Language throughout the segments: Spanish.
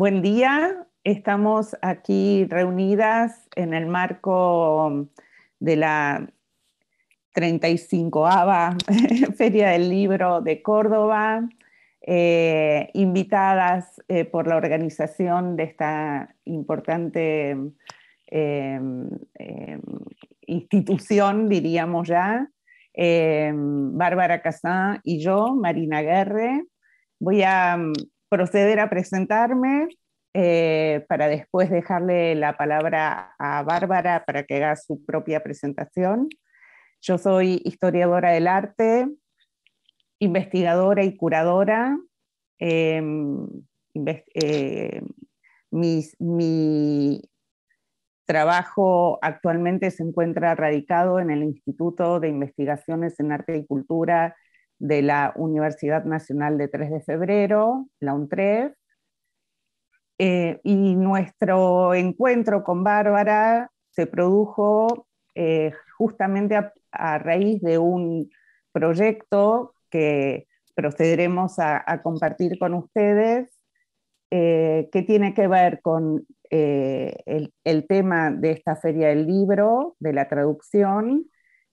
buen día. Estamos aquí reunidas en el marco de la 35 Feria del Libro de Córdoba, eh, invitadas eh, por la organización de esta importante em, em, institución, diríamos ya, em, Bárbara Casán y yo, Marina Guerre. Voy a proceder a presentarme eh, para después dejarle la palabra a Bárbara para que haga su propia presentación. Yo soy historiadora del arte, investigadora y curadora. Em, eh, mi trabajo actualmente se encuentra radicado en el Instituto de Investigaciones en Arte y Cultura de la Universidad Nacional de 3 de Febrero, la UNTREF, eh, y nuestro encuentro con Bárbara se produjo eh, justamente a, raíz de un proyecto que procederemos a, compartir con ustedes, eh, que tiene que ver con el, el, tema de esta feria del libro, de la traducción,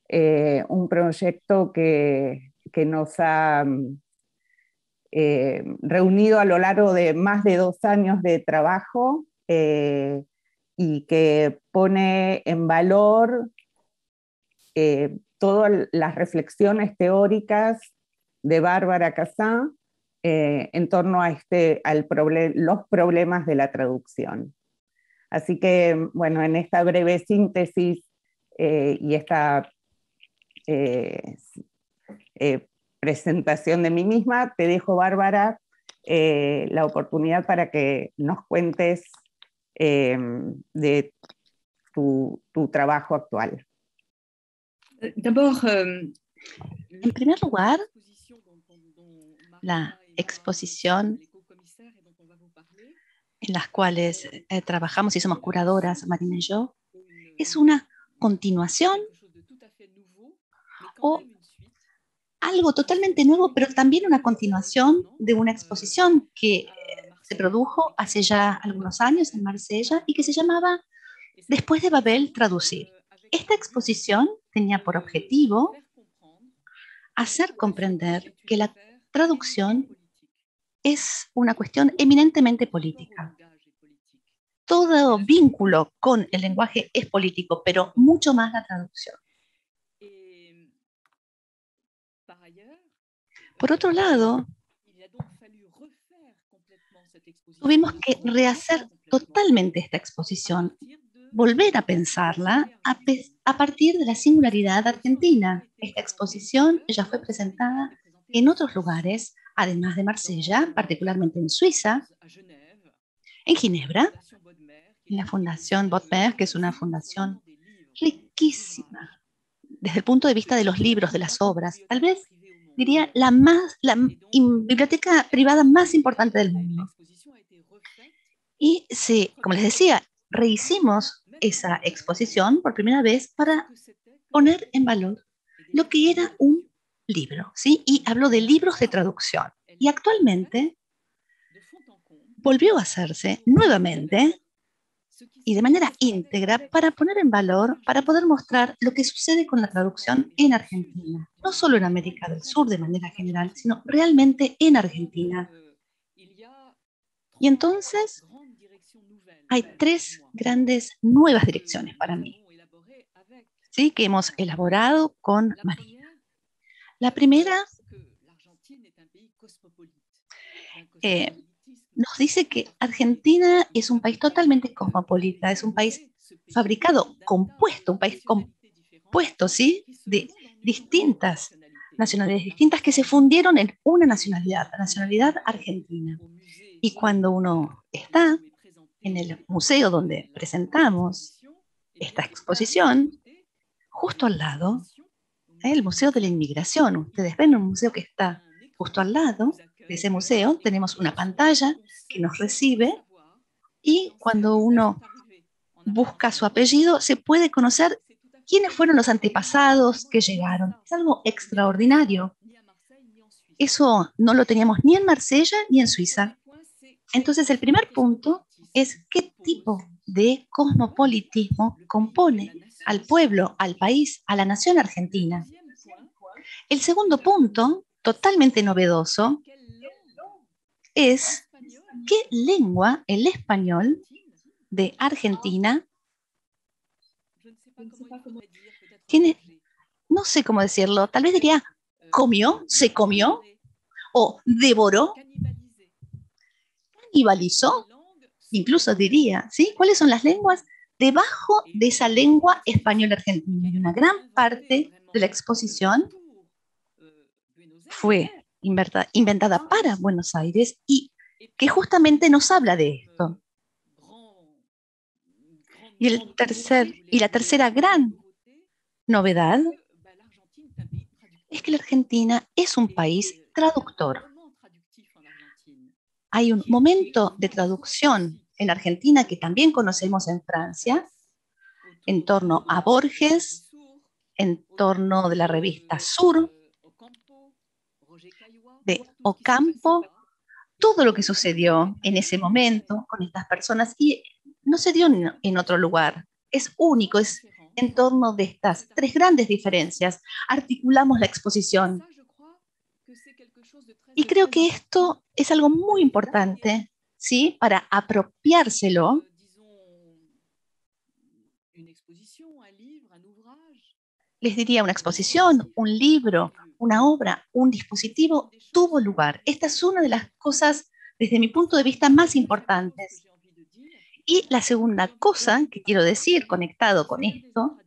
un proyecto que, que nos ha mm, eh, reunido a lo largo de más de dos años de trabajo eh, y que pone en valor eh, todas las reflexiones teóricas de Bárbara Casán en torno a este, al los problemas de la traducción. Así que, bueno, en esta breve síntesis y esta eh, presentación de mí misma. Te dejo, Bárbara, eh, la oportunidad para que nos cuentes em, de tu, trabajo actual. Em, en primer lugar, la exposición en las cuales eh, trabajamos y somos curadoras, Marina y yo, es una continuación o algo totalmente nuevo, pero también una continuación de una exposición que eh, se produjo hace ya algunos años en Marsella y que se llamaba Después de Babel, traducir. Esta exposición tenía por objetivo hacer comprender que la traducción es una cuestión eminentemente política. Todo vínculo con el lenguaje es político, pero mucho más la traducción. Por otro lado, tuvimos que rehacer totalmente esta exposición, volver a pensarla a, partir de la singularidad argentina. Esta exposición ya fue presentada en otros lugares, además de Marsella, particularmente en Suiza, en Ginebra, en la Fundación Botmer, que es una fundación riquísima desde el punto de vista de los libros, de las obras. Tal vez diría, la, más, la biblioteca privada más importante del mundo. Y como les decía, rehicimos esa exposición por primera vez para poner en valor lo que era un libro, ¿sí? Y hablo de libros de traducción. Y actualmente volvió a hacerse nuevamente y de manera íntegra para poner en valor, para poder mostrar lo que sucede con la traducción en Argentina, no solo en América del Sur de manera general, sino realmente en Argentina. Y entonces hay tres grandes nuevas direcciones para mí, ¿sí? que hemos elaborado con María. La primera eh, nos dice que Argentina es un país totalmente cosmopolita, es un país fabricado, compuesto, un país compuesto, ¿sí? De distintas nacionalidades distintas que se fundieron en una nacionalidad, la nacionalidad argentina. Y cuando uno está en el museo donde presentamos esta exposición, justo al lado, el Museo de la Inmigración, ustedes ven un museo que está justo al lado, de ese museo, tenemos una pantalla que nos recibe y cuando uno busca su apellido se puede conocer quiénes fueron los antepasados que llegaron. Es algo extraordinario. Eso no lo teníamos ni en Marsella ni en Suiza. Entonces el primer punto es qué tipo de cosmopolitismo compone al pueblo, al país, a la nación argentina. El segundo punto, totalmente novedoso, es qué lengua, el español de Argentina, tiene, no sé cómo decirlo, tal vez diría comió, se comió o devoró, canibalizó, incluso diría, ¿sí? ¿Cuáles son las lenguas? Debajo de esa lengua española argentina y una gran parte de la exposición fue inventada para Buenos Aires y que justamente nos habla de esto. Y, el tercer, y la tercera gran novedad es que la Argentina es un país traductor. Hay un momento de traducción en Argentina que también conocemos en Francia, en torno a Borges, en torno de la revista Sur, de Ocampo, todo lo que sucedió en ese momento con estas personas y no se dio en otro lugar. Es único, es en torno de estas tres grandes diferencias. Articulamos la exposición. Y creo que esto es algo muy importante, ¿sí? Para apropiárselo. Les diría una exposición, un libro, una obra, un dispositivo, tuvo lugar. Esta es una de las cosas, desde mi punto de vista, más importantes. Y la segunda cosa que quiero decir conectado con esto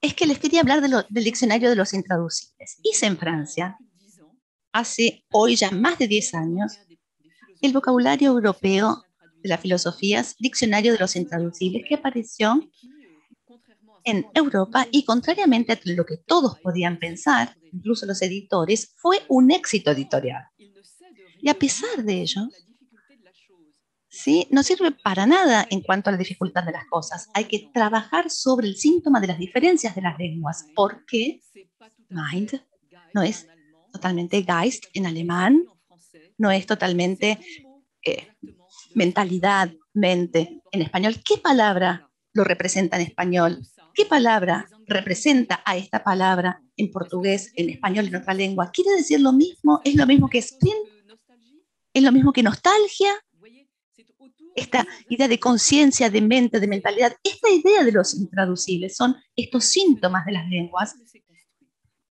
es que les quería hablar del diccionario de los intraducibles. Hice en Francia, hace hoy ya más de 10 años, el vocabulario europeo de las filosofías, diccionario de los intraducibles, que apareció en Europa y contrariamente a lo que todos podían pensar, incluso los editores, fue un éxito editorial. Y a pesar de ello, ¿sí? no sirve para nada en cuanto a la dificultad de las cosas. Hay que trabajar sobre el síntoma de las diferencias de las lenguas, porque mind no es totalmente Geist en alemán, no es totalmente eh, mentalidad, mente en español. ¿Qué palabra lo representa en español? ¿Qué palabra representa a esta palabra en portugués, en español, en otra lengua, quiere decir lo mismo, es lo mismo que spin, es lo mismo que nostalgia. Esta idea de conciencia, de mente, de mentalidad, esta idea de los intraducibles son estos síntomas de las lenguas.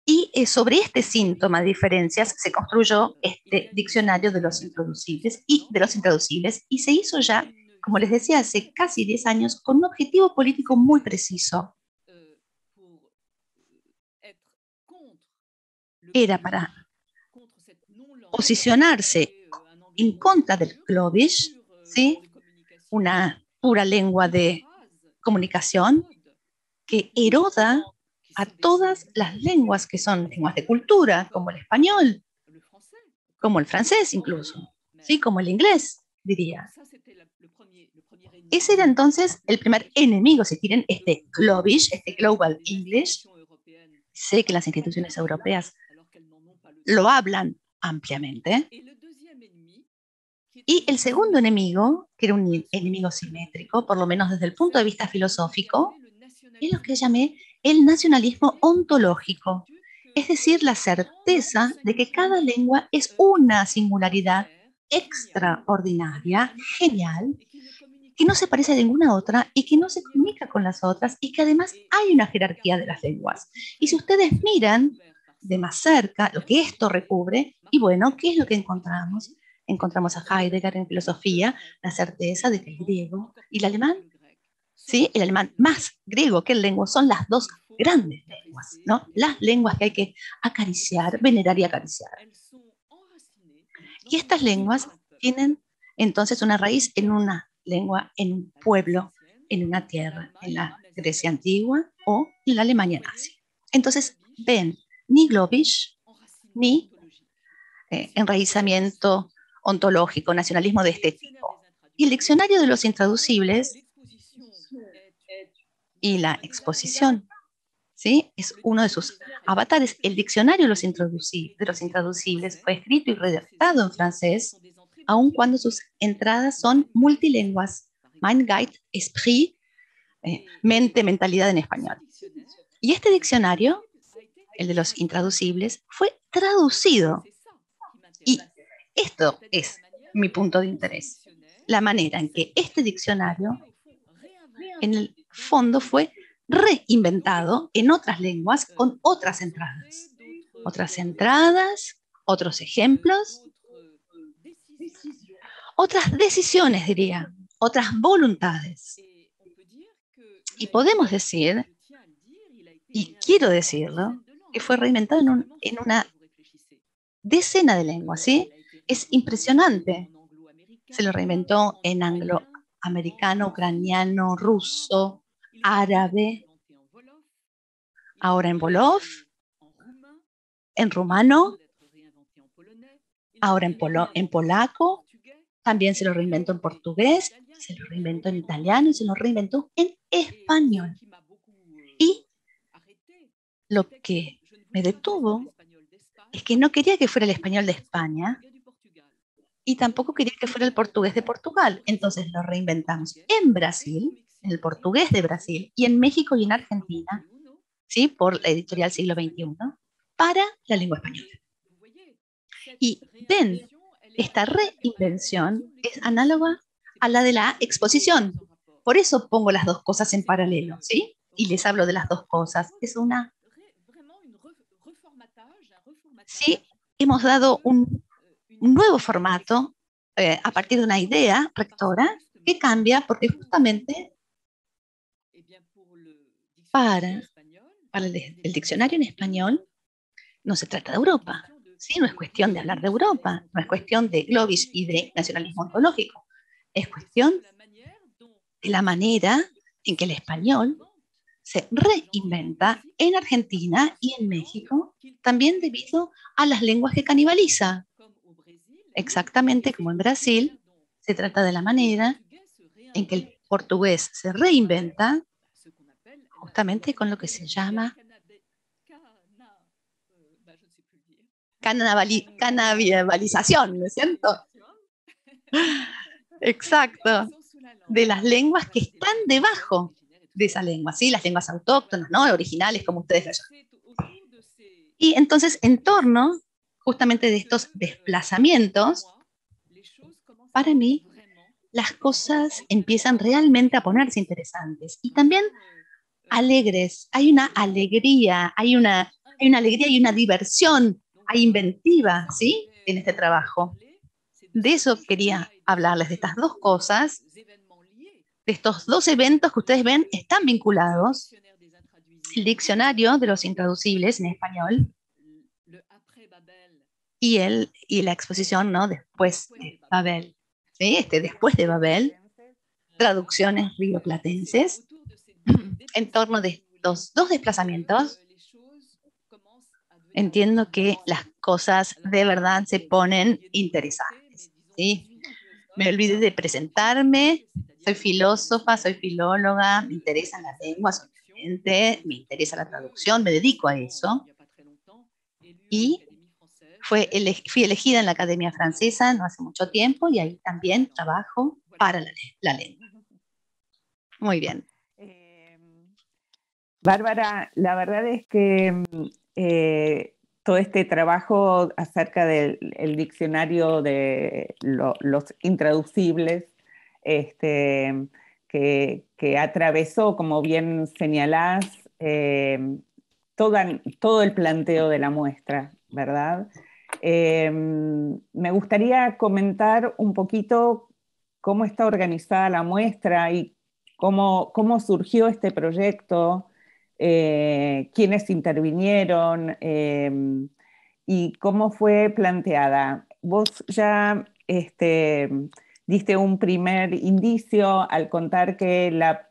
Y eh, sobre este síntoma de diferencias se construyó este diccionario de los intraducibles y de los intraducibles y se hizo ya, como les decía, hace casi 10 años con un objetivo político muy preciso era para posicionarse euh, en contra del Clovis, euh, ¿sí? una pura lengua de comunicación que eroda a todas las lenguas que son lenguas de cultura, como el español, como el francés incluso, ¿sí? como el inglés, diría. Ese era entonces el primer enemigo, si tienen este Globish, este Global English. Sé que las instituciones europeas lo hablan ampliamente. Y el segundo enemigo, que era un enemigo simétrico, por lo menos desde el punto de vista filosófico, es lo que llamé el nacionalismo ontológico, es decir, la certeza de que cada lengua es una singularidad extraordinaria, genial, que no se parece a ninguna otra y que no se comunica con las otras y que además hay una jerarquía de las lenguas. Y si ustedes miran de más cerca, lo que esto recubre, y bueno, ¿qué es lo que encontramos? Encontramos a Heidegger en filosofía, la certeza de que el griego y el alemán, ¿sí? El alemán más griego que el lengua son las dos grandes lenguas, ¿no? Las lenguas que hay que acariciar, venerar y acariciar. Y estas lenguas tienen entonces una raíz en una lengua, en un pueblo, en una tierra, en la Grecia antigua o en la Alemania nazi. Entonces ven ni globish, ni eh, enraizamiento ontológico, nacionalismo de este tipo. Y el diccionario de los intraducibles y la exposición, ¿sí? Es uno de sus avatares. El diccionario de los, de intraducibles fue escrito y redactado en francés, aun cuando sus entradas son multilingües, mind, guide, esprit, eh, mente, mentalidad en español. Y este diccionario el de los intraducibles, fue traducido. Y esto es mi punto de interés, la manera en que este diccionario, en el fondo, fue reinventado en otras lenguas con otras entradas. Otras entradas, otros ejemplos, otras decisiones, diría, otras voluntades. Y podemos decir, y quiero decirlo, fue reinventado en, una decena de lenguas, ¿sí? Es impresionante. Se lo reinventó en angloamericano, ucraniano, ruso, árabe, ahora en Volov, en rumano, ahora en, en polaco, también se lo reinventó en portugués, se lo reinventó en italiano y se lo reinventó en español. Y lo que me detuvo es que no quería que fuera el español de España y tampoco quería que fuera el portugués de Portugal. Entonces lo reinventamos en Brasil, en el portugués de Brasil, y en México y en Argentina, ¿sí? por la editorial siglo XXI, para la lengua española. Y ven, esta reinvención es análoga a la de la exposición. Por eso pongo las dos cosas en paralelo, ¿sí? Y les hablo de las dos cosas. Es una sí hemos dado un, nuevo formato eh, a partir de una idea rectora que cambia porque justamente para, el, diccionario en español no se trata de Europa. Sí, no es cuestión de hablar de Europa, no es cuestión de Globis y de nacionalismo ontológico. Es cuestión de la manera en que el español se reinventa en Argentina y en México, también debido a las lenguas que canibaliza. Exactamente como en Brasil, se trata de la manera en que el portugués se reinventa justamente con lo que se llama canabalización, ¿me siento? Exacto, de las lenguas que están debajo de esa lengua, ¿sí? las lenguas autóctonas, ¿no? originales, como ustedes Y entonces, en torno justamente de estos desplazamientos, para mí, las cosas empiezan realmente a ponerse interesantes y también alegres. Hay una alegría, hay una, una alegría y una diversión, hay inventiva, ¿sí? En este trabajo. De eso quería hablarles, de estas dos cosas de estos dos eventos que ustedes ven están vinculados. El diccionario de los intraducibles en español y, el, y la exposición ¿no? después de Babel. Este, después de Babel, traducciones rioplatenses. En torno de estos dos desplazamientos, entiendo que las cosas de verdad se ponen interesantes. ¿sí? Me olvidé de presentarme soy filósofa, soy filóloga, me interesan las lenguas, me interesa la traducción, me dedico a eso. Y fue fui elegida en la Academia Francesa no hace mucho tiempo y ahí también trabajo para la, lengua. Muy bien. Em, Bárbara, la verdad es que em, eh, todo este trabajo acerca del diccionario de los intraducibles este, que, atravesó, como bien señalás, eh, todo el planteo de la muestra, ¿verdad? Eh, me gustaría comentar un poquito cómo está organizada la muestra y cómo, cómo surgió este proyecto, eh, quiénes intervinieron y cómo fue planteada. Vos ya este, diste un primer indicio al contar que la,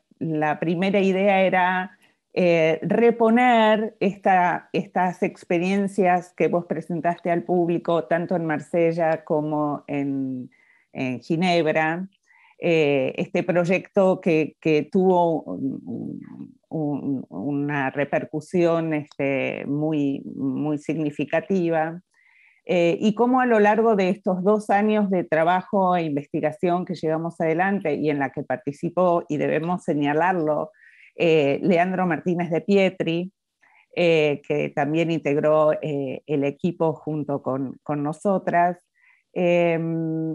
primera idea era eh, reponer estas experiencias que vos presentaste al público, tanto en Marsella como en, Ginebra. Eh, este proyecto que, tuvo una repercusión este, muy significativa. Eh, y cómo a lo largo de estos dos años de trabajo e investigación que llevamos adelante y en la que participó, y debemos señalarlo, eh, Leandro Martínez de Pietri, eh, que también integró el equipo junto con, nosotras, em,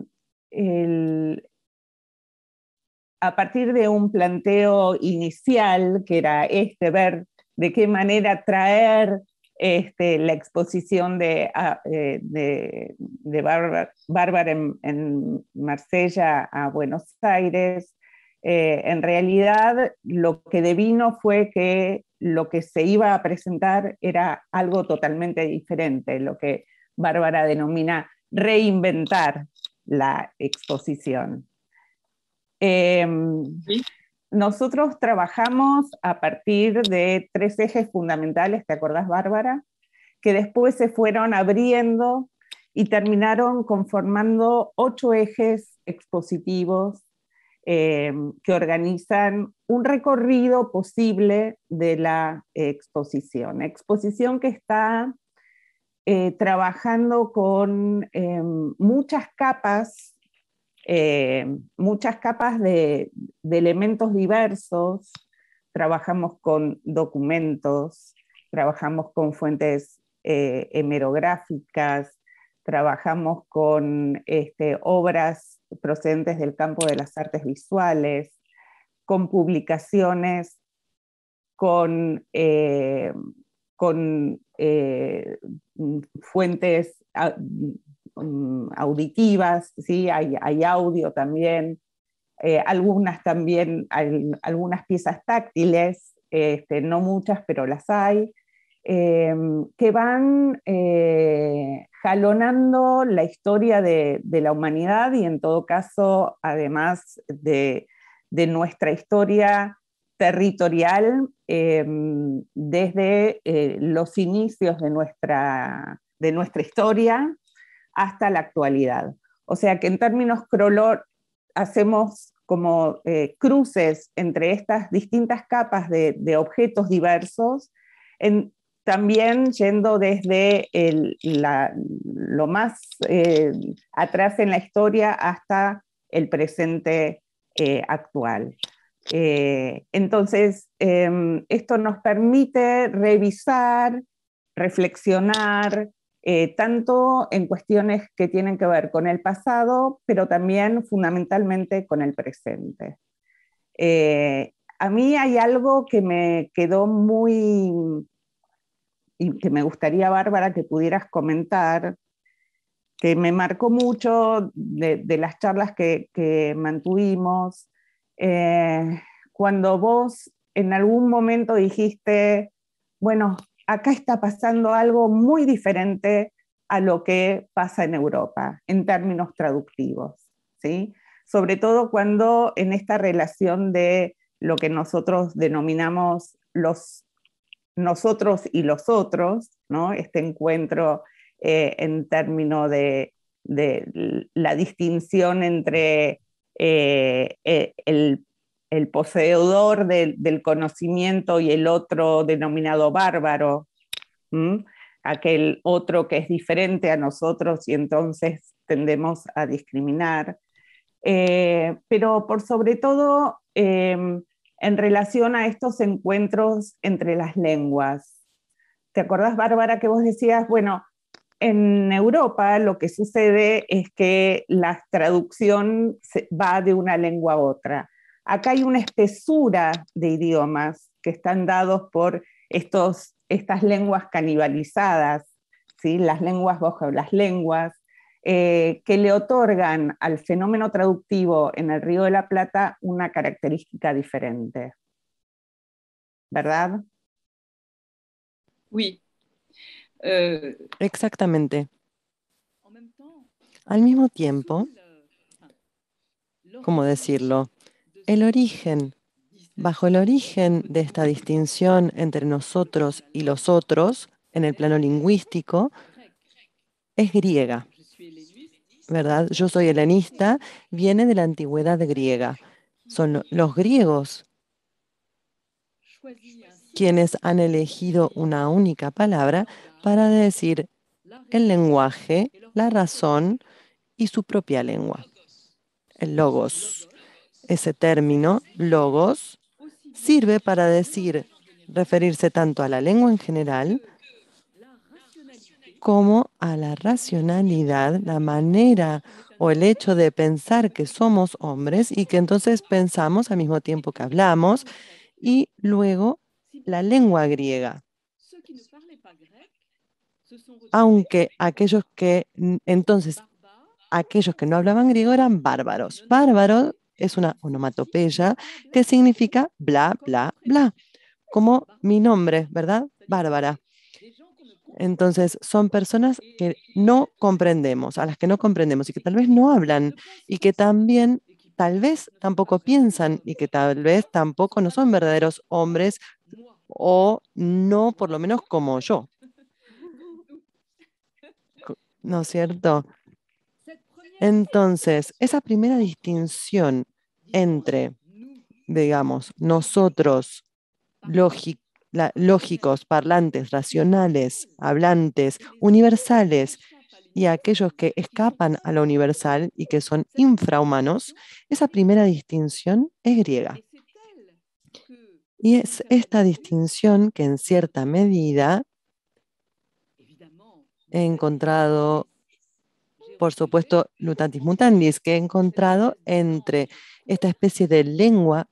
a partir de un planteo inicial, que era este, ver de qué manera traer este, la exposición de, ah, eh, Bárbara en, Marsella a Buenos Aires. Eh, en realidad lo que devino fue que lo que se iba a presentar era algo totalmente diferente, lo que Bárbara denomina reinventar la exposición. Em, nosotros trabajamos a partir de tres ejes fundamentales, ¿te acordás, Bárbara? Que después se fueron abriendo y terminaron conformando ocho ejes expositivos eh, que organizan un recorrido posible de la eh, exposición. Exposición que está eh, trabajando con muchas capas eh, muchas capas de, elementos diversos, trabajamos con documentos, trabajamos con fuentes eh, hemerográficas, trabajamos con este, obras procedentes del campo de las artes visuales, con publicaciones, con, eh, con fuentes ah, Mm, auditivas, ¿sí? hay, audio también, eh, algunas también, algunas piezas táctiles, este, no muchas, pero las hay, eh, que van eh, jalonando la historia de, la humanidad y en todo caso, además de, nuestra historia territorial desde los inicios nuestra, de nuestra historia hasta la actualidad. O sea que en términos crolor hacemos como eh, cruces entre estas distintas capas de, objetos diversos, también yendo desde lo más eh, atrás en la historia hasta el presente eh, actual. entonces, em, esto nos permite revisar, reflexionar, eh, tanto en cuestiones que tienen que ver con el pasado, pero también fundamentalmente con el presente. Eh, a mí hay algo que me quedó muy, y que me gustaría, Bárbara, que pudieras comentar, que me marcó mucho de, las charlas que, mantuvimos, eh, cuando vos en algún momento dijiste, bueno, acá está pasando algo muy diferente a lo que pasa en Europa en términos traductivos, ¿sí? Sobre todo cuando en esta relación de lo que nosotros denominamos los nosotros y los otros, ¿no? Este encuentro eh, en términos de, la distinción entre eh, eh, el el poseedor del conocimiento y el otro denominado bárbaro, aquel otro que es diferente a nosotros y entonces tendemos a discriminar. Eh, pero por sobre todo em, en relación a estos encuentros entre las lenguas. ¿Te acordás, Bárbara, que vos decías, bueno, en Europa lo que sucede es que la traducción va de una lengua a otra Acá hay una espesura de idiomas que están dados por estas lenguas canibalizadas, las lenguas o las lenguas, eh, que le otorgan al fenómeno traductivo en el Río de la Plata una característica diferente. ¿Verdad? Sí, euh, Exactamente. Al mismo tiempo, ¿cómo decirlo? el origen. Bajo el origen de esta distinción entre nosotros y los otros, en el plano lingüístico, es griega. ¿Verdad? Yo soy helenista, viene de la antigüedad griega. Son los griegos quienes han elegido una única palabra para decir el lenguaje, la razón y su propia lengua, el logos. Ese término, logos, sirve para decir, referirse tanto a la lengua en general como a la racionalidad, la manera o el hecho de pensar que somos hombres y que entonces pensamos al mismo tiempo que hablamos y luego la lengua griega. Aunque aquellos que entonces aquellos que no hablaban griego eran bárbaros. Bárbaros es una onomatopeya que significa bla, bla, bla, como mi nombre, ¿verdad? Bárbara. Entonces, son personas que no comprendemos, a las que no comprendemos y que tal vez no hablan y que también tal vez tampoco piensan y que tal vez tampoco no son verdaderos hombres o no por lo menos como yo. ¿No es cierto? Entonces, esa primera distinción entre, digamos, nosotros lógicos, parlantes, racionales, hablantes, universales, y aquellos que escapan a lo universal y que son infrahumanos, esa primera distinción es griega. Y es esta distinción que en cierta medida he encontrado, por supuesto, Lutantis Mutandis, que he encontrado entre esta especie de lengua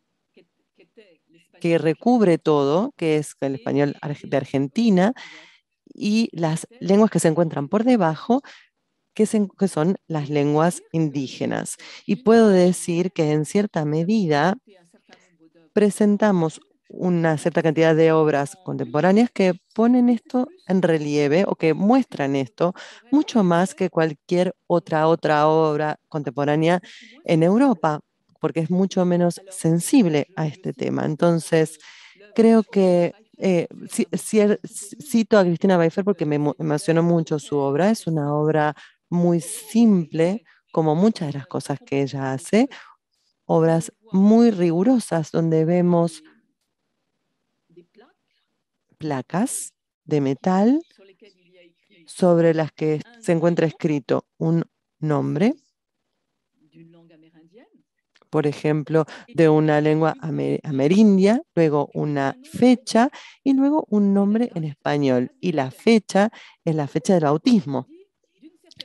que recubre todo, que es el español de Argentina, y las lenguas que se encuentran por debajo, que, son las lenguas indígenas. Y puedo decir que en cierta medida presentamos una cierta cantidad de obras contemporáneas que ponen esto en relieve o que muestran esto mucho más que cualquier otra otra obra contemporánea en Europa porque es mucho menos sensible a este tema. Entonces, creo que eh, cito a Cristina Pfeiffer porque me emocionó mucho su obra. Es una obra muy simple, como muchas de las cosas que ella hace, obras muy rigurosas donde vemos placas de metal sobre las que se encuentra escrito un nombre por ejemplo, de una lengua amerindia, luego una mm. fecha y luego un nombre en español. Y la fecha es la fecha del bautismo.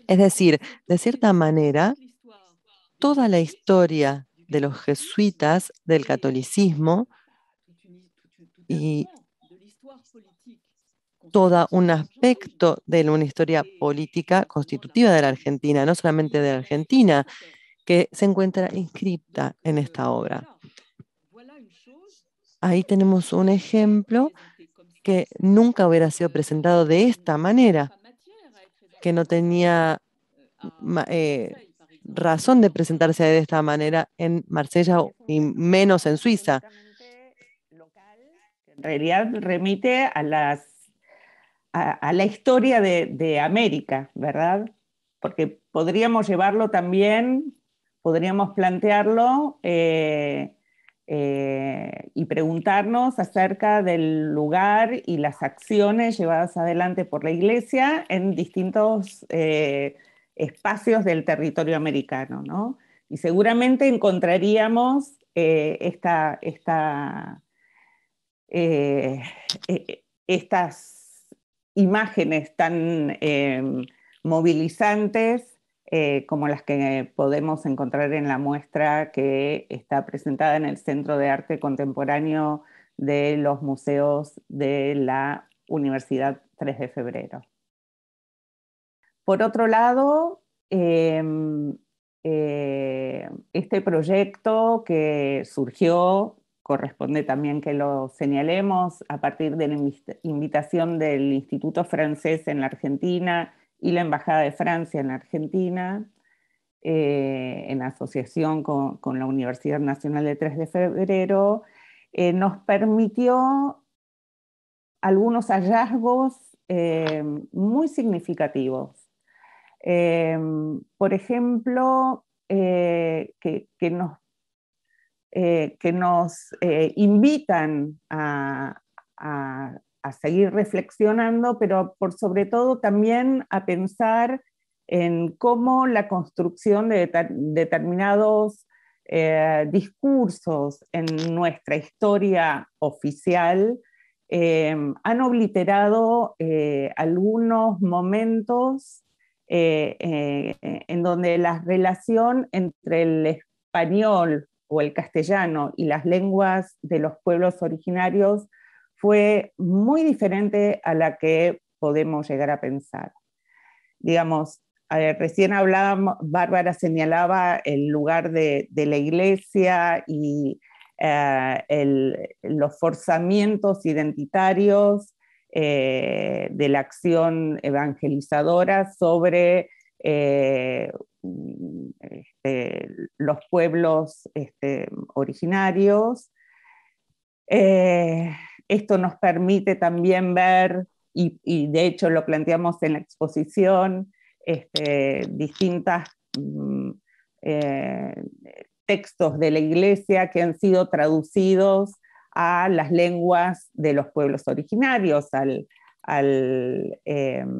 Es decir, de cierta manera, toda la historia de los jesuitas, del catolicismo y todo un aspecto de una historia política constitutiva de la Argentina, no solamente de la Argentina, que se encuentra inscripta en esta obra. Ahí tenemos un ejemplo que nunca hubiera sido presentado de esta manera, que no tenía eh, razón de presentarse de esta manera en Marsella y menos en Suiza. En realidad remite a, las, la historia de América, ¿verdad? Porque podríamos llevarlo también podríamos plantearlo eh, eh, y preguntarnos acerca del lugar y las acciones llevadas adelante por la Iglesia en distintos eh, espacios del territorio americano. Y seguramente encontraríamos estas imágenes tan movilizantes eh, como las que podemos encontrar en la muestra que está presentada en el Centro de Arte Contemporáneo de los Museos de la Universidad 3 de Febrero. Por otro lado, em, eh, este proyecto que surgió, corresponde también que lo señalemos, a partir de la invitación del Instituto Francés en la Argentina, y la Embajada de Francia en Argentina, eh, en asociación con, la Universidad Nacional de 3 de Febrero, eh, nos permitió algunos hallazgos eh, muy significativos. por ejemplo, que, nos, que nos invitan a a seguir reflexionando, pero por sobre todo también a pensar en cómo la construcción de determinados eh, discursos en nuestra historia oficial eh, han obliterado eh, algunos momentos en donde la relación entre el español o el castellano y las lenguas de los pueblos originarios fue muy diferente a la que podemos llegar a pensar. Digamos, recién hablábamos, Bárbara señalaba el lugar de, la iglesia y eh, los forzamientos identitarios eh, de la acción evangelizadora sobre eh, este, los pueblos este, originarios. Esto nos permite también ver, y, de hecho lo planteamos en la exposición, distintos este, distintas mm, eh, textos de la iglesia que han sido traducidos a las lenguas de los pueblos originarios, al, em,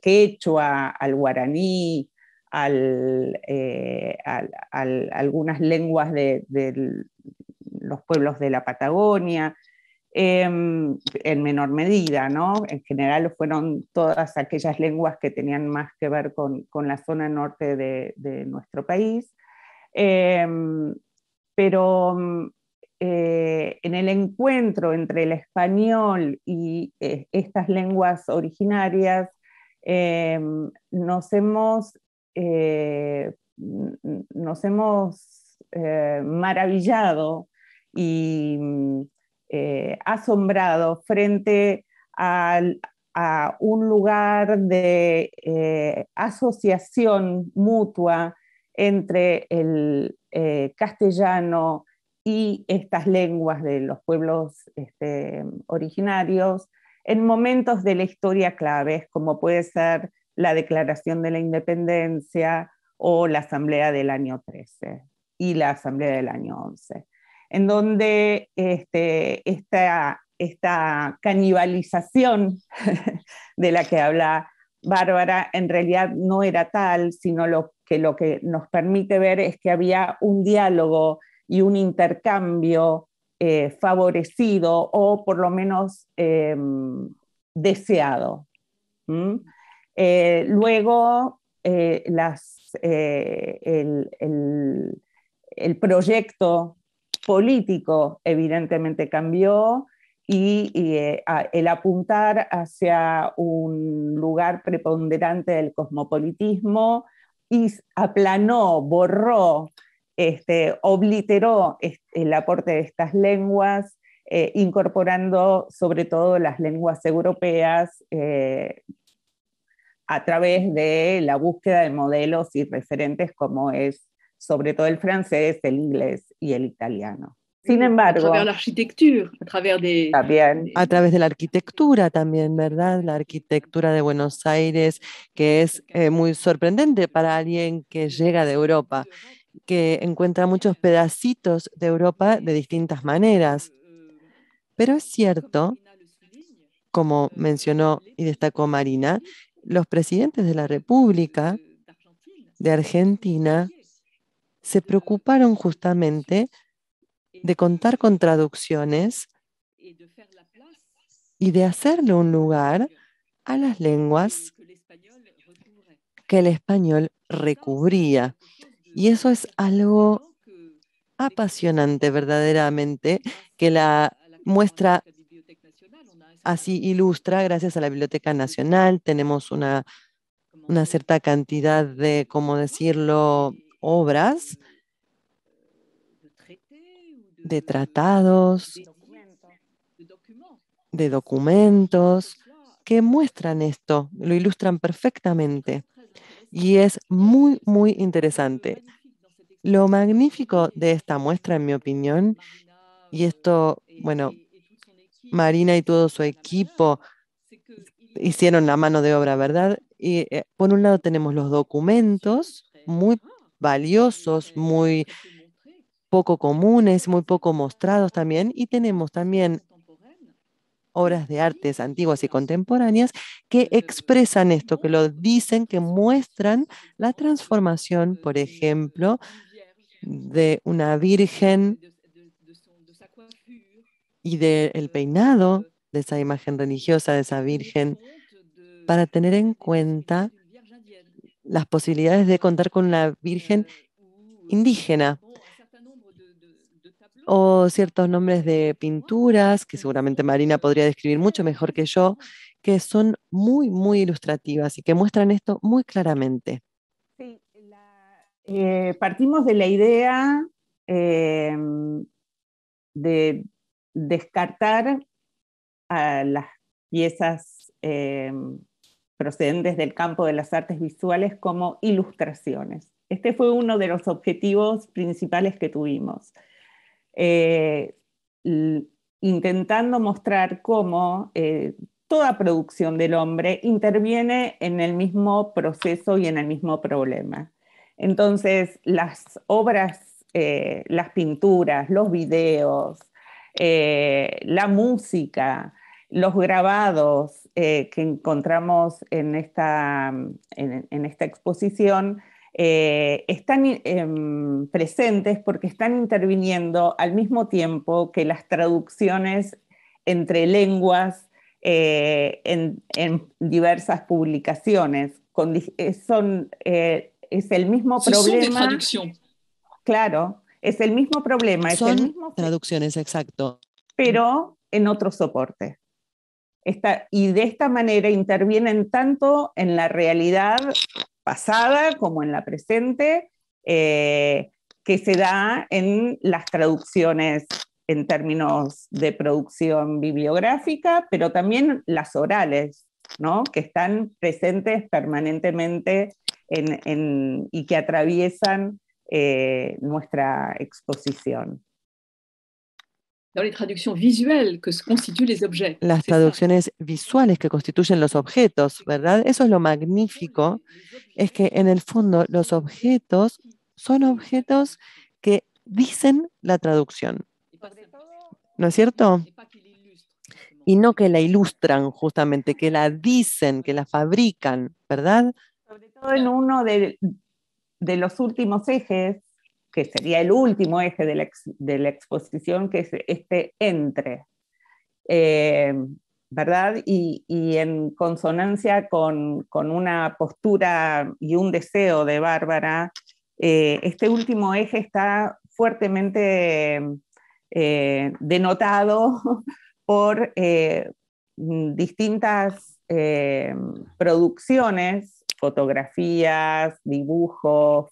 quechua, al guaraní, al, eh, algunas lenguas del los pueblos de la Patagonia, em, en menor medida, ¿no? En general fueron todas aquellas lenguas que tenían más que ver con, la zona norte de, nuestro país. Em, pero eh, en el encuentro entre el español y eh, estas lenguas originarias, em, nos hemos, eh, nos hemos maravillado y mm, eh, asombrado frente a un lugar de eh, asociación mutua entre el eh, castellano y estas lenguas de los pueblos este, originarios en momentos de la historia claves, como puede ser la Declaración de la Independencia o la Asamblea del año 13 y la Asamblea del año 11 en donde este, esta, esta canibalización de la que habla Bárbara en realidad no era tal, sino lo que, lo que nos permite ver es que había un diálogo y un intercambio eh, favorecido o por lo menos eh, deseado. Eh, luego, el, el, proyecto político evidentemente cambió y, eh, el apuntar hacia un lugar preponderante del cosmopolitismo y aplanó, borró, este, obliteró el aporte de estas lenguas, eh, incorporando sobre todo las lenguas europeas eh, a través de la búsqueda de modelos y referentes como es sobre todo el francés, el inglés y el italiano. Sin mm, embargo, a través de, la arquitectura también, ¿verdad? La arquitectura de Buenos Aires, que es eh, muy sorprendente para alguien que llega de Europa, que encuentra muchos pedacitos de Europa de distintas maneras. Pero es cierto, como mencionó y destacó Marina, los presidentes de la República de Argentina se preocuparon justamente de contar con traducciones y de hacerle un lugar a las lenguas que el español recubría. Y eso es algo apasionante verdaderamente que la muestra así ilustra gracias a la Biblioteca Nacional. Tenemos una, una cierta cantidad de, ¿cómo decirlo?, obras de tratados, de documentos que muestran esto, lo ilustran perfectamente. Y es muy, muy interesante. Lo magnífico de esta muestra, en mi opinión, y esto, bueno, Marina y todo su equipo hicieron la mano de obra, ¿verdad? Y eh, por un lado tenemos los documentos muy valiosos, muy poco comunes, muy poco mostrados también, y tenemos también obras de artes antiguas y contemporáneas que expresan esto, que lo dicen, que muestran la transformación, por ejemplo, de una virgen y del peinado de esa imagen religiosa de esa virgen para tener en cuenta las posibilidades de contar con una virgen indígena o ciertos nombres de pinturas, que seguramente Marina podría describir mucho mejor que yo, que son muy, muy ilustrativas y que muestran esto muy claramente. Eh, partimos de la idea em, de descartar a las piezas em, procedentes del campo de las artes visuales como ilustraciones. Este fue uno de los objetivos principales que tuvimos, eh, intentando mostrar cómo eh, toda producción del hombre interviene en el mismo proceso y en el mismo problema. Entonces, las obras, eh, las pinturas, los videos, la música, los grabados eh, que encontramos en esta, en, esta exposición eh, están em, presentes porque están interviniendo al mismo tiempo que las traducciones entre lenguas eh, en, diversas publicaciones. Con, son, es el mismo problema. Claro, es el mismo problema. es el mismo, traducciones, exacto. Pero en otro soporte y de esta manera intervienen tanto en la realidad pasada como en la presente eh, que se da en las traducciones en términos de producción bibliográfica, pero también las orales, ¿no? que están presentes permanentemente y que atraviesan eh, nuestra exposición. Las traducciones visuales que constituyen los objetos, ¿verdad? Eso es lo magnífico, es que en el fondo los objetos son objetos que dicen la traducción. ¿No es cierto? Y no que la ilustran justamente, que la dicen, que la fabrican, ¿verdad? Sobre todo en uno de, de los últimos ejes que sería el último eje de la, exposición, que es este entre, eh, ¿verdad? Y, en consonancia con, una postura y un deseo de Bárbara, eh, este último eje está fuertemente eh, denotado por distintas producciones, fotografías, dibujos,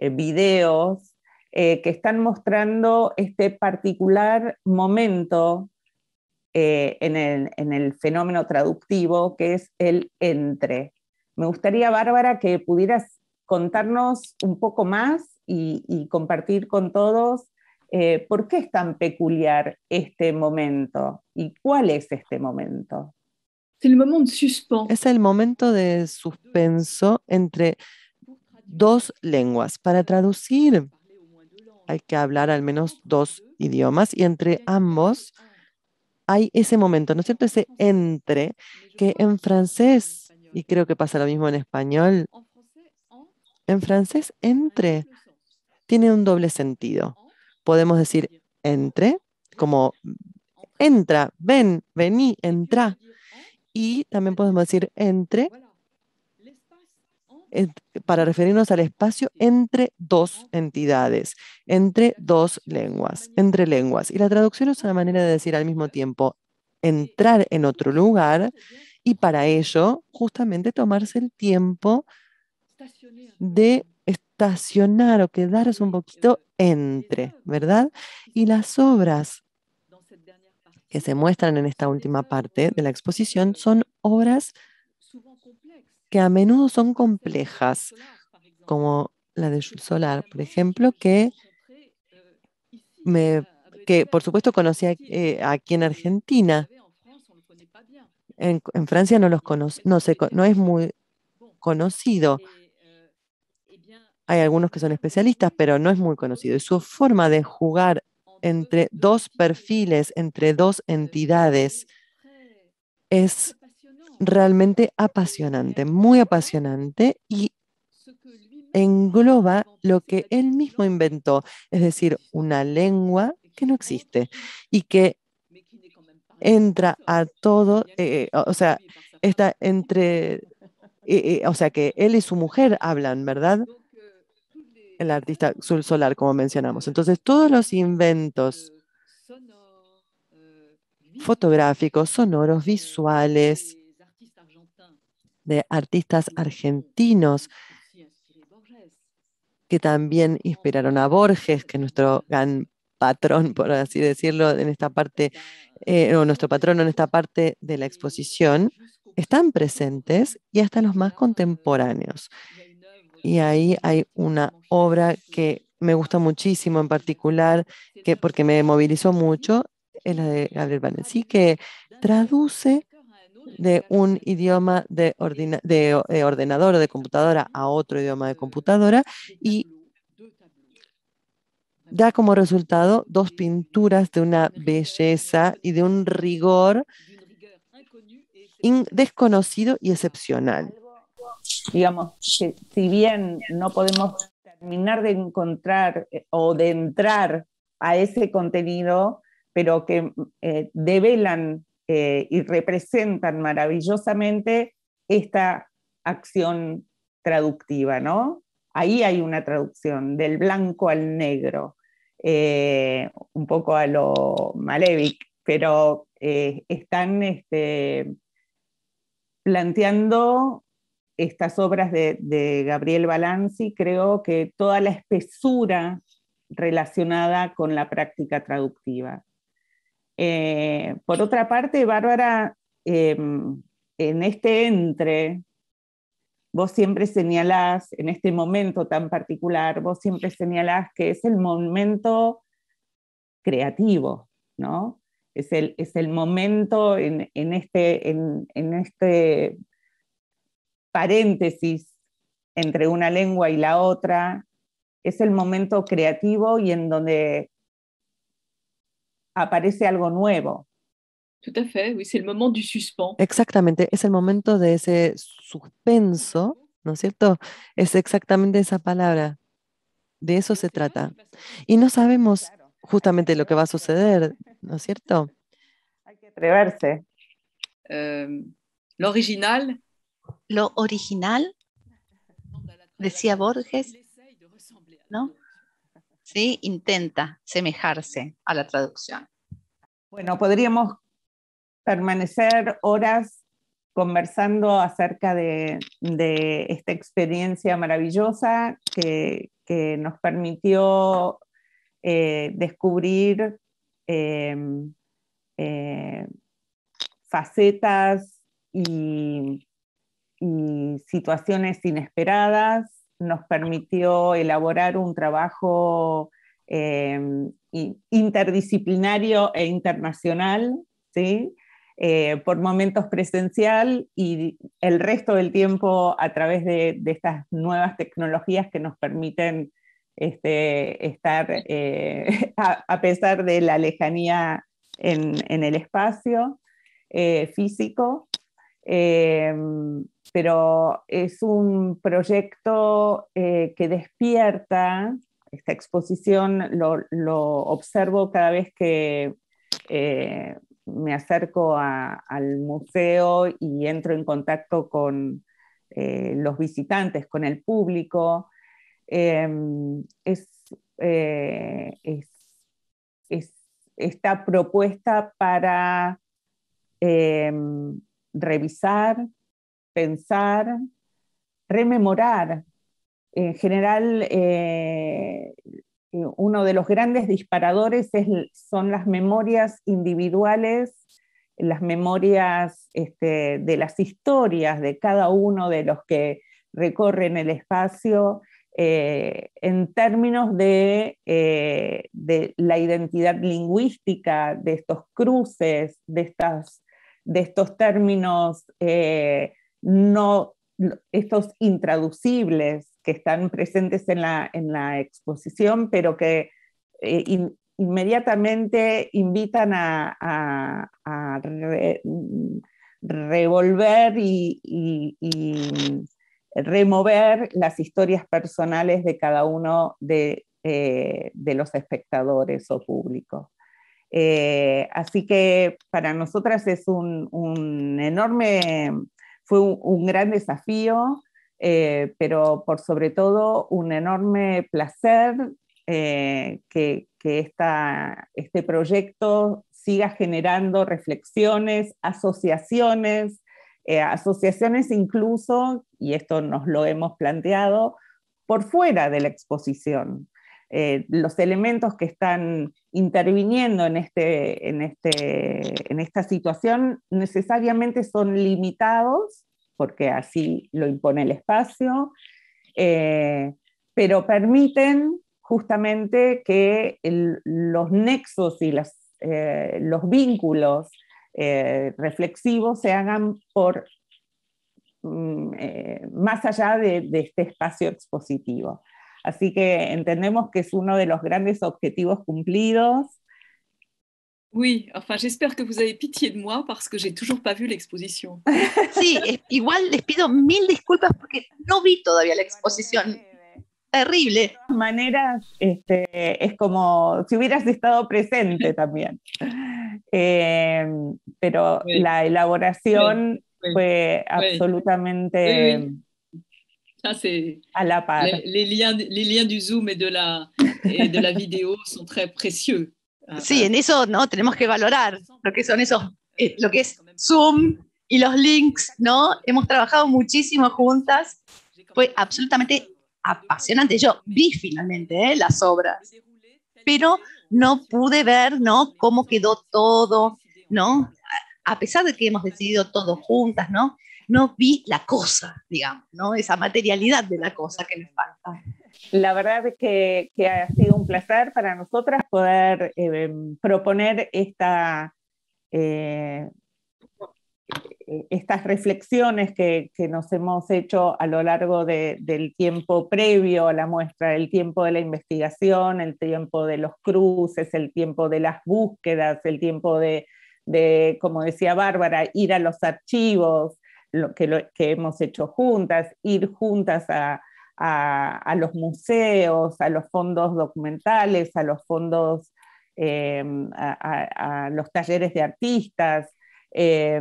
eh, videos eh, que están mostrando este particular momento eh, en, el, fenómeno traductivo, que es el entre. Me gustaría, Bárbara, que pudieras contarnos un poco más y, compartir con todos por qué es tan peculiar este momento y cuál es este momento. Es el momento de suspenso entre dos lenguas. Para traducir hay que hablar al menos dos idiomas y entre ambos hay ese momento, ¿no es cierto? Ese entre que en francés, y creo que pasa lo mismo en español, en francés entre tiene un doble sentido. Podemos decir entre, como entra, ven, vení, entra. Y también podemos decir entre para referirnos al espacio entre dos entidades, entre dos lenguas, entre lenguas. Y la traducción es una manera de decir al mismo tiempo entrar en otro lugar y para ello justamente tomarse el tiempo de estacionar o quedarse un poquito entre, ¿verdad? Y las obras que se muestran en esta última parte de la exposición son obras que a menudo son complejas, como la de Solar, por ejemplo, que, me, que por supuesto conocí eh, aquí en Argentina. En, Francia no los no, sé no es muy conocido. Hay algunos que son especialistas, pero no es muy conocido. Y su forma de jugar entre dos perfiles, entre dos entidades, es realmente apasionante, muy apasionante y engloba lo que él mismo inventó, es decir, una lengua que no existe y que entra a todo, eh, eh, o sea, está entre, eh, o sea, que él y su mujer hablan, ¿verdad? El artista Sul Solar, como mencionamos. Entonces, todos los inventos fotográficos, sonoros, visuales, de artistas argentinos que también inspiraron a Borges, que es nuestro gran patrón, por así decirlo, en esta parte, eh, o nuestro patrón en esta parte de la exposición, están presentes y hasta los más contemporáneos. Y ahí hay una obra que me gusta muchísimo en particular, que, porque me movilizó mucho, es la de Gabriel Valenci que traduce de un idioma de, de, eh, ordenador o de computadora a otro idioma de computadora y da como resultado dos pinturas de una belleza y de un rigor desconocido y excepcional. Digamos, si bien no podemos terminar de encontrar eh, o de entrar a ese contenido, pero que eh, develan eh, y representan maravillosamente esta acción traductiva, ¿no? Ahí hay una traducción, del blanco al negro, eh, un poco a lo Malevich, pero eh, están este, planteando estas obras de, Gabriel Balanzi, creo que toda la espesura relacionada con la práctica traductiva. Eh, por otra parte, Bárbara, em, en este entre, vos siempre señalás, en este momento tan particular, vos siempre señalás que es el momento creativo, ¿no? Es el, es el momento en, este, en, en este paréntesis entre una lengua y la otra, es el momento creativo y en donde aparece algo nuevo. Exactamente, es el momento de ese suspenso, ¿no es cierto? Es exactamente esa palabra. De eso se trata. Y no sabemos justamente lo que va a suceder, ¿no es cierto? Hay que atreverse. Eh, lo original. Lo original, decía Borges, ¿no? ¿sí? intenta semejarse a la traducción. Bueno, podríamos permanecer horas conversando acerca de, esta experiencia maravillosa que, nos permitió eh, descubrir em, eh, facetas y situaciones inesperadas nos permitió elaborar un trabajo eh, interdisciplinario e internacional, ¿sí? Eh, por momentos presencial y el resto del tiempo a través de, estas nuevas tecnologías que nos permiten este, estar eh, a, pesar de la lejanía en, el espacio físico. Em, pero es un proyecto eh, que despierta, esta exposición lo, observo cada vez que eh, me acerco al museo y entro en contacto con eh, los visitantes, con el público. Em, es, es, esta propuesta para em, revisar, pensar, rememorar. En general, eh, uno de los grandes disparadores son las memorias individuales, las memorias este, de las historias de cada uno de los que recorren el espacio eh, en términos eh, de, la identidad lingüística, de estos cruces, de estas de estos términos eh, no, estos intraducibles que están presentes en la, exposición, pero que eh, inmediatamente invitan a, revolver y, remover las historias personales de cada uno de, eh, de los espectadores o público. Eh, así que para nosotras es un, enorme, fue un, gran desafío, eh, pero por sobre todo un enorme placer eh, que, este proyecto siga generando reflexiones, asociaciones, asociaciones incluso, y esto nos lo hemos planteado, por fuera de la exposición. Eh, los elementos que están interviniendo este, este, en, esta situación necesariamente son limitados, porque así lo impone el espacio, eh, pero permiten justamente que los nexos y eh, los vínculos reflexivos se hagan por mm, más allá de, este espacio expositivo. Así que entendemos que es uno de los grandes objetivos cumplidos. Oui, enfin j'espère que vous avez pitié de moi parce que j'ai toujours pas vu l'exposition. Sí, igual les pido mil disculpas porque no vi todavía la exposición. Terrible. De todas maneras, este, es como si hubieras estado presente también. Eh, pero la elaboración fue absolutamente Ça, la par. Les, liens, les liens Zoom de la, y de la video son muy preciosos. Ah, sí, en eso no tenemos que valorar lo que son esos, eh, lo que es Zoom y los links, ¿no? Hemos trabajado muchísimo juntas, fue absolutamente apasionante. Yo vi finalmente eh, las obras, pero no pude ver, ¿no? Cómo quedó todo, ¿no? A pesar de que hemos decidido todo juntas, ¿no? no vi la cosa, digamos, esa materialidad de la cosa que nos falta. La verdad es que, ha sido un placer para nosotras poder eh, proponer esta, eh, estas reflexiones que, nos hemos hecho a lo largo del tiempo previo a la muestra, el tiempo de la investigación, el tiempo de los cruces, el tiempo de las búsquedas, el tiempo de, de como decía Bárbara, ir a los archivos, lo que, hemos hecho juntas, ir juntas a, los museos, a los fondos documentales, a los fondos, eh, a, los talleres de artistas. Eh,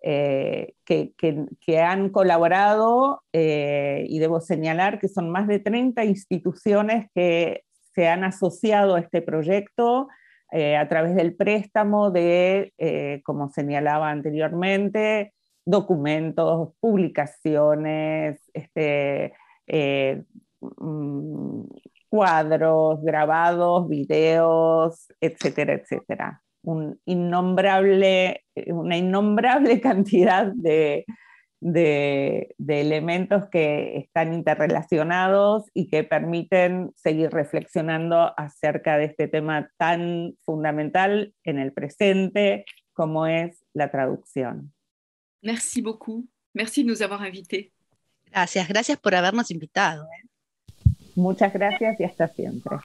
eh, que, han colaborado, y debo señalar que son más de 30 instituciones que se han asociado a este proyecto, a través del préstamo de, como señalaba anteriormente, documentos, publicaciones, este, eh, mm, cuadros, grabados, videos, etcétera, etcétera. una innombrable cantidad de, elementos que están interrelacionados y que permiten seguir reflexionando acerca de este tema tan fundamental en el presente como es la traducción. Merci beaucoup. Merci de nous avoir invités. Gracias, gracias por habernos invitado. ¿eh? Muchas gracias y hasta siempre.